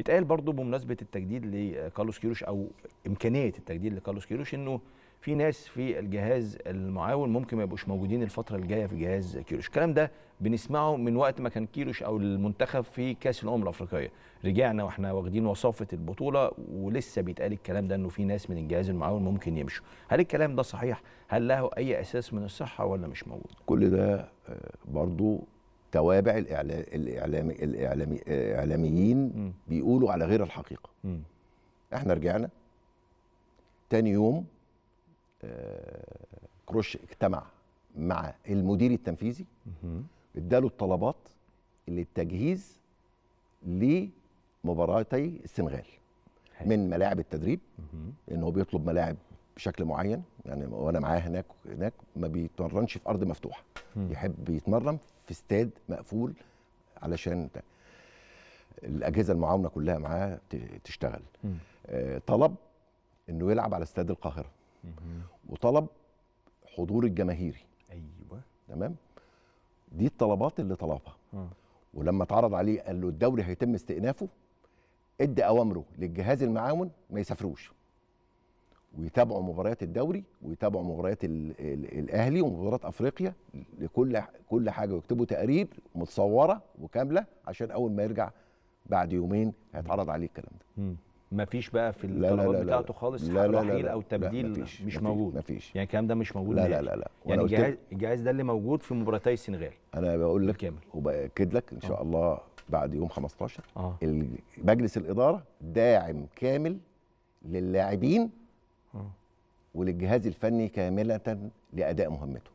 يتقال برضو بمناسبه التجديد لكارلوس كيروش او امكانيه التجديد لكارلوس كيروش انه في ناس في الجهاز المعاون ممكن ما يبقوش موجودين الفتره الجايه في جهاز كيروش الكلام ده بنسمعه من وقت ما كان كيروش او المنتخب في كاس الامم الافريقيه رجعنا واحنا واخدين وصافه البطوله ولسه بيتقال الكلام ده انه في ناس من الجهاز المعاون ممكن يمشوا هل الكلام ده صحيح هل له اي اساس من الصحه ولا مش موجود كل ده آه، برضو توابع الإعلامي الإعلامي الإعلاميين بيقولوا على غير الحقيقة احنا رجعنا تاني يوم آه، كروش اجتمع مع المدير التنفيذي اداله الطلبات للتجهيز لمباراتي السنغال من ملاعب التدريب ان هو بيطلب ملاعب بشكل معين يعني وانا معاه هناك هناك ما بيتمرنش في ارض مفتوحه يحب يتمرن في استاد مقفول علشان ده. الاجهزه المعاونه كلها معاه تشتغل آه، طلب انه يلعب على استاد القاهره وطلب حضور الجماهيري ايوه تمام دي الطلبات اللي طلبها ولما اتعرض عليه قال له الدوري هيتم استئنافه ادي اوامره للجهاز المعاون ما يسافروش ويتابعوا مباريات الدوري ويتابعوا مباريات الاهلي ومباريات افريقيا لكل كل حاجه ويكتبوا تقارير متصوره وكامله عشان اول ما يرجع بعد يومين هيتعرض عليه الكلام ده ما فيش بقى في الطلبات بتاعته خالص لا لا لا او تبديل لا مفيش مش مفيش موجود مفيش يعني الكلام ده مش موجود لا لا لا, لا. يعني الجهاز الجهاز ده اللي موجود في مباراتي السنغال انا بقول لك كامل وباكد لك ان شاء أوه. الله بعد يوم 15 آه. مجلس الاداره داعم كامل للاعبين وللجهاز الفني كامله لاداء مهمته.